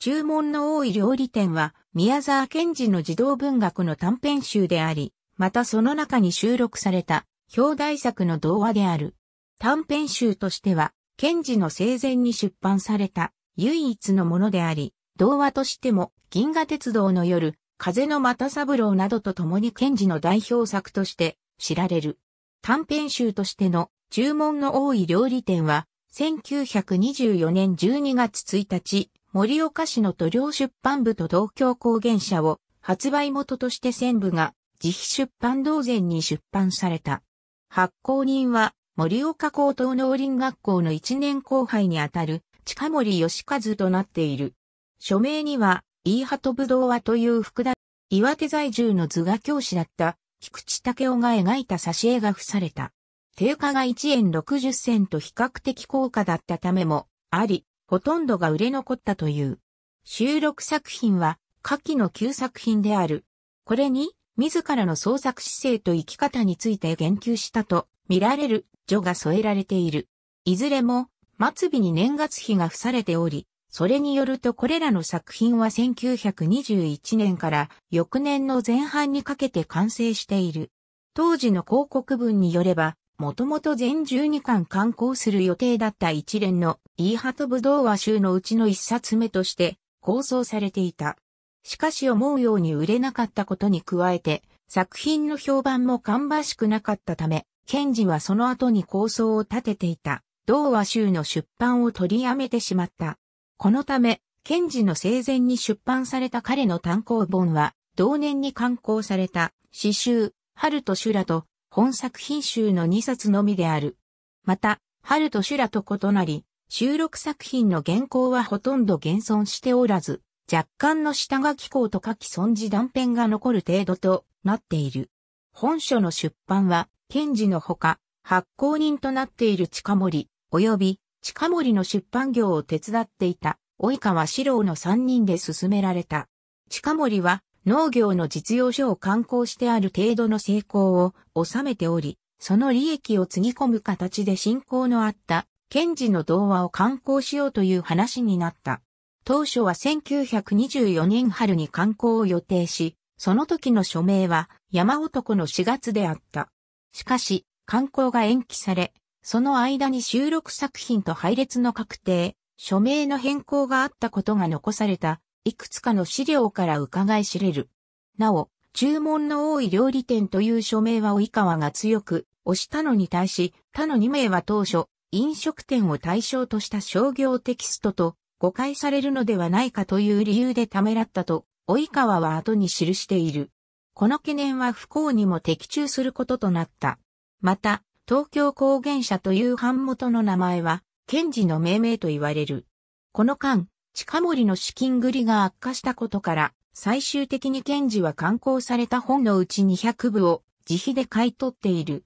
注文の多い料理店は、宮沢賢治の児童文学の短編集であり、またその中に収録された、表題作の童話である。短編集としては、賢治の生前に出版された、唯一のものであり、童話としても、銀河鉄道の夜、風の又三郎などと共に賢治の代表作として知られる。短編集としての注文の多い料理店は、1924年12月1日、盛岡市の塗料出版部と同京公原社を発売元として専部が自費出版同然に出版された。発行人は盛岡高等農林学校の一年後輩にあたる近森義和となっている。署名には、イーハトブドウアという福田、岩手在住の図画教師だった菊池武雄が描いた挿絵が付された。定価が1円60銭と比較的高価だったためもあり、ほとんどが売れ残ったという。収録作品は、下記の旧作品である。これに、自らの創作姿勢と生き方について言及したと、見られる、序が添えられている。いずれも、末尾に年月日が付されており、それによるとこれらの作品は1921年から翌年の前半にかけて完成している。当時の広告文によれば、もともと全12巻刊行する予定だった一連のイーハトブ童話集のうちの一冊目として構想されていた。しかし思うように売れなかったことに加えて、作品の評判も芳しくなかったため、ケンジはその後に構想を立てていた、童話集の出版を取りやめてしまった。このため、ケンジの生前に出版された彼の単行本は、同年に刊行された、詩集、春と修羅と本作品集の2冊のみである。また、春と修羅と異なり、収録作品の原稿はほとんど現存しておらず、若干の下書き稿と書き損じ断片が残る程度となっている。本書の出版は、賢治のほか、発行人となっている近森、及び近森の出版業を手伝っていた、及川四郎の3人で進められた。近森は、農業の実用書を刊行してある程度の成功を収めており、その利益をつぎ込む形で信仰のあった賢治の童話を刊行しようという話になった。当初は1924年春に刊行を予定し、その時の署名は山男の4月であった。しかし、刊行が延期され、その間に収録作品と配列の確定、署名の変更があったことが残されたいくつかの資料から伺い知れる。なお、注文の多い料理店という署名は及川が強く押したのに対し、他の2名は当初、飲食店を対象とした商業テキストと誤解されるのではないかという理由でためらったと、及川は後に記している。この懸念は不幸にも的中することとなった。また、東京高原社という版元の名前は、検事の命名と言われる。この間、近森の資金繰りが悪化したことから、最終的に賢治は刊行された本のうち200部を自費で買い取っている。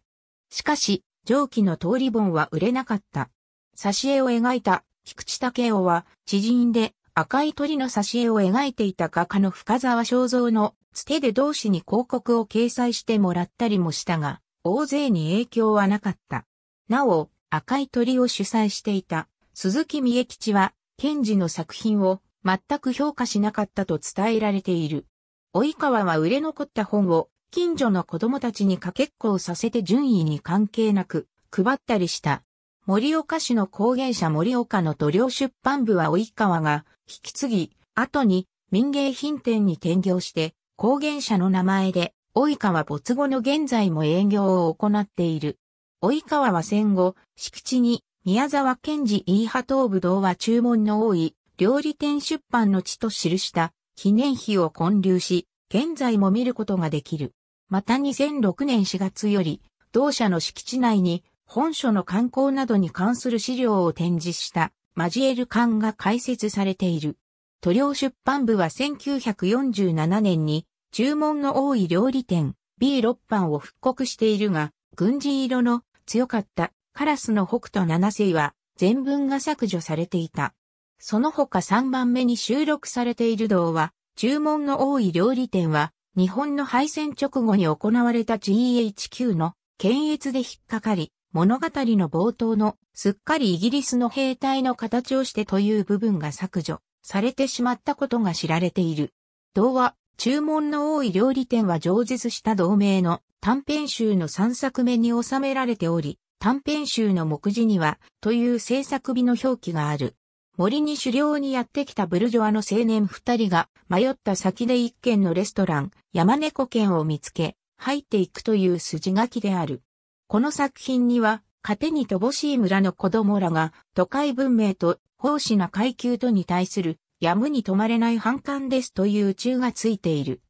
しかし、上記の通り本は売れなかった。挿絵を描いた菊池武雄は、知人で赤い鳥の挿絵を描いていた画家の深沢正蔵のつてで同士に広告を掲載してもらったりもしたが、大勢に影響はなかった。なお、赤い鳥を主催していた鈴木美恵吉はンジの作品を全く評価しなかったと伝えられている。及川は売れ残った本を近所の子供たちにかけっこをさせて順位に関係なく配ったりした。森岡市の工芸者森岡の塗料出版部は及川が引き継ぎ、後に民芸品店に転業して工芸者の名前で及川没後の現在も営業を行っている。及川は戦後、敷地に宮沢賢治飯波東武堂は注文の多い料理店出版の地と記した記念碑を建立し、現在も見ることができる。また2006年4月より、同社の敷地内に本書の観光などに関する資料を展示したマジエル館が開設されている。塗料出版部は1947年に注文の多い料理店 B6 班を復刻しているが、軍事色の強かったカラスの北斗七世は全文が削除されていた。その他3番目に収録されている道は、注文の多い料理店は、日本の敗戦直後に行われた GHQ の検閲で引っかかり、物語の冒頭のすっかりイギリスの兵隊の形をしてという部分が削除されてしまったことが知られている。童話、注文の多い料理店は上絶した同盟の短編集の3作目に収められており、短編集の目次には、という制作日の表記がある。森に狩猟にやってきたブルジョアの青年二人が迷った先で一軒のレストラン、山猫軒を見つけ、入っていくという筋書きである。この作品には、糧に乏しい村の子供らが都会文明と奉仕な階級とに対するやむに止まれない反感ですという宙がついている。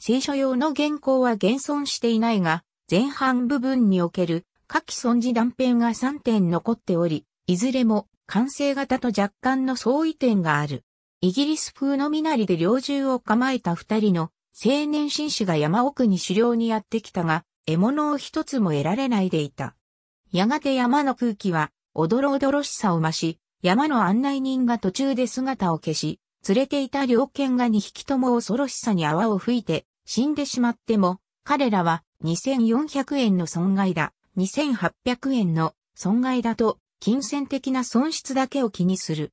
聖書用の原稿は現存していないが、前半部分における下記損字断片が3点残っており、いずれも完成型と若干の相違点がある。イギリス風の身なりで猟銃を構えた二人の青年紳士が山奥に狩猟にやってきたが、獲物を一つも得られないでいた。やがて山の空気は、おどろおどろしさを増し、山の案内人が途中で姿を消し、連れていた猟犬が2匹とも恐ろしさに泡を吹いて、死んでしまっても、彼らは2400円の損害だ。2800円の損害だと金銭的な損失だけを気にする。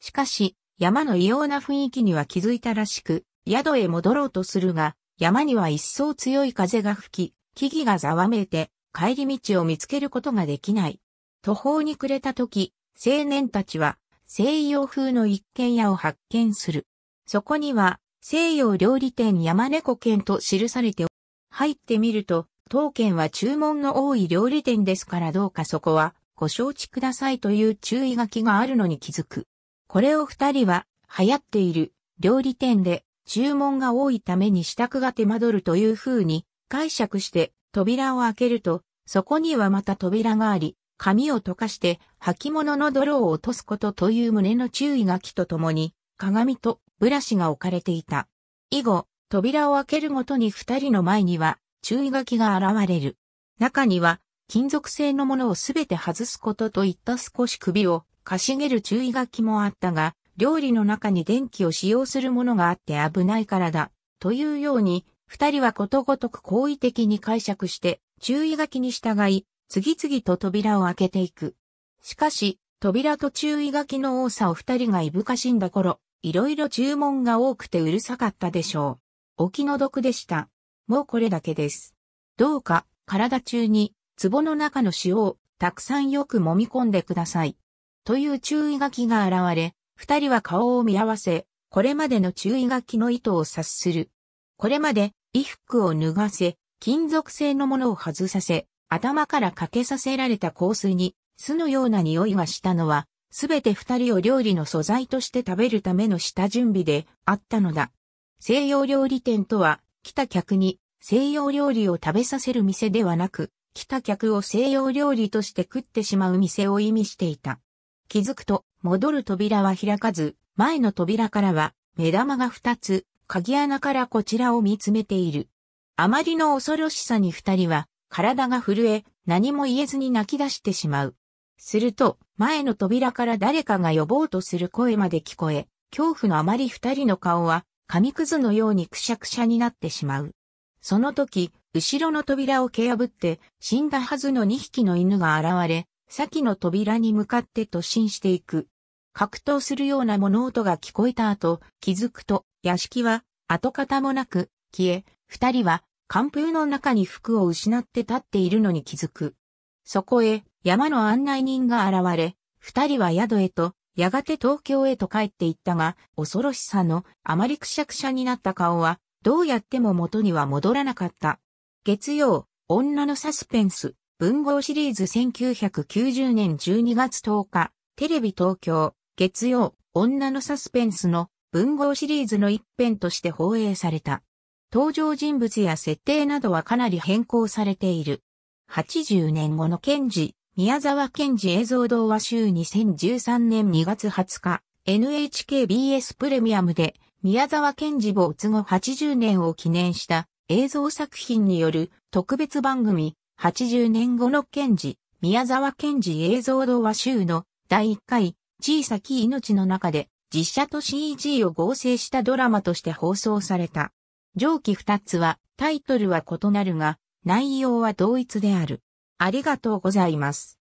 しかし、山の異様な雰囲気には気づいたらしく、宿へ戻ろうとするが、山には一層強い風が吹き、木々がざわめいて、帰り道を見つけることができない。途方に暮れた時、青年たちは、西洋風の一軒家を発見する。そこには、西洋料理店山猫軒と記されており、入ってみると、当県は注文の多い料理店ですからどうかそこはご承知くださいという注意書きがあるのに気づく。これを二人は流行っている料理店で注文が多いために支度が手間取るという風に解釈して扉を開けるとそこにはまた扉があり紙を溶かして履物の泥を落とすことという胸の注意書きとともに鏡とブラシが置かれていた。以後、扉を開けるごとに二人の前には注意書きが現れる。中には金属製のものをすべて外すことといった少し首をかしげる注意書きもあったが、料理の中に電気を使用するものがあって危ないからだ。というように、二人はことごとく好意的に解釈して、注意書きに従い、次々と扉を開けていく。しかし、扉と注意書きの多さを二人がいぶかしんだ頃、いろいろ注文が多くてうるさかったでしょう。お気の毒でした。もうこれだけです。どうか、体中に、壺の中の塩を、たくさんよく揉み込んでください。という注意書きが現れ、二人は顔を見合わせ、これまでの注意書きの意図を察する。これまで、衣服を脱がせ、金属製のものを外させ、頭からかけさせられた香水に、酢のような匂いがしたのは、すべて二人を料理の素材として食べるための下準備であったのだ。西洋料理店とは、来た客に西洋料理を食べさせる店ではなく、来た客を西洋料理として食ってしまう店を意味していた。気づくと、戻る扉は開かず、前の扉からは、目玉が二つ、鍵穴からこちらを見つめている。あまりの恐ろしさに二人は、体が震え、何も言えずに泣き出してしまう。すると、前の扉から誰かが呼ぼうとする声まで聞こえ、恐怖のあまり二人の顔は、紙くずのようにくしゃくしゃになってしまう。その時、後ろの扉を蹴破って、死んだはずの2匹の犬が現れ、先の扉に向かって突進していく。格闘するような物音が聞こえた後、気づくと、屋敷は跡形もなく消え、二人は寒風の中に服を失って立っているのに気づく。そこへ山の案内人が現れ、二人は宿へとやがて東京へと帰っていったが、恐ろしさのあまりくしゃくしゃになった顔は、どうやっても元には戻らなかった。月曜、女のサスペンス、文豪シリーズ1990年12月10日、テレビ東京、月曜、女のサスペンスの文豪シリーズの一編として放映された。登場人物や設定などはかなり変更されている。80年後のケンジ、宮沢賢治映像童話集2013年2月20日、NHKBS プレミアムで、宮沢賢治没後80年を記念した映像作品による特別番組、80年後の賢治、宮沢賢治映像童話集の第1回、小さき命の中で、実写と CG を合成したドラマとして放送された。上記2つは、タイトルは異なるが、内容は同一である。ありがとうございます。